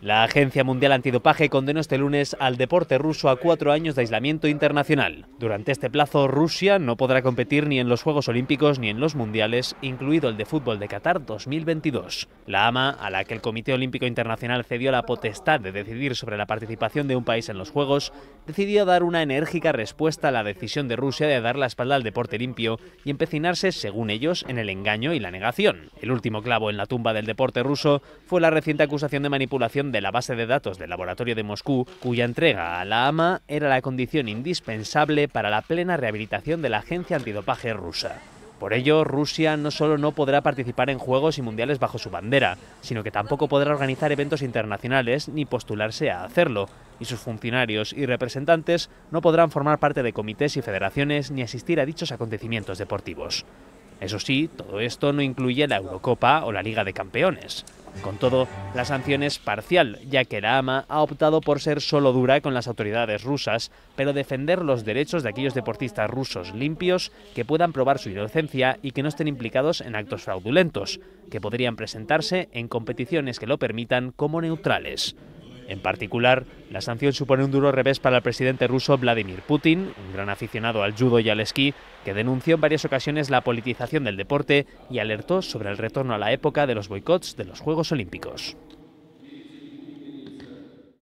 La Agencia Mundial Antidopaje condenó este lunes al deporte ruso a cuatro años de aislamiento internacional. Durante este plazo, Rusia no podrá competir ni en los Juegos Olímpicos ni en los Mundiales, incluido el de fútbol de Qatar 2022. La AMA, a la que el Comité Olímpico Internacional cedió la potestad de decidir sobre la participación de un país en los Juegos, decidió dar una enérgica respuesta a la decisión de Rusia de dar la espalda al deporte limpio y empecinarse, según ellos, en el engaño y la negación. El último clavo en la tumba del deporte ruso fue la reciente acusación de manipulación de la base de datos del laboratorio de Moscú, cuya entrega a la AMA era la condición indispensable para la plena rehabilitación de la agencia antidopaje rusa. Por ello, Rusia no solo no podrá participar en Juegos y Mundiales bajo su bandera, sino que tampoco podrá organizar eventos internacionales ni postularse a hacerlo, y sus funcionarios y representantes no podrán formar parte de comités y federaciones ni asistir a dichos acontecimientos deportivos. Eso sí, todo esto no incluye la Eurocopa o la Liga de Campeones. Con todo, la sanción es parcial, ya que la AMA ha optado por ser solo dura con las autoridades rusas, pero defender los derechos de aquellos deportistas rusos limpios que puedan probar su inocencia y que no estén implicados en actos fraudulentos, que podrían presentarse en competiciones que lo permitan como neutrales. En particular, la sanción supone un duro revés para el presidente ruso Vladimir Putin, un gran aficionado al judo y al esquí, que denunció en varias ocasiones la politización del deporte y alertó sobre el retorno a la época de los boicots de los Juegos Olímpicos.